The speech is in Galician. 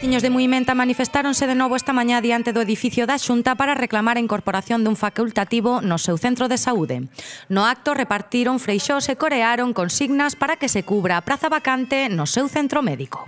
Tiños de Moimenta manifestáronse de novo esta mañá diante do edificio da Xunta para reclamar a incorporación dun facultativo no seu centro de saúde. No acto repartiron freixós e corearon consignas para que se cubra a praza vacante no seu centro médico.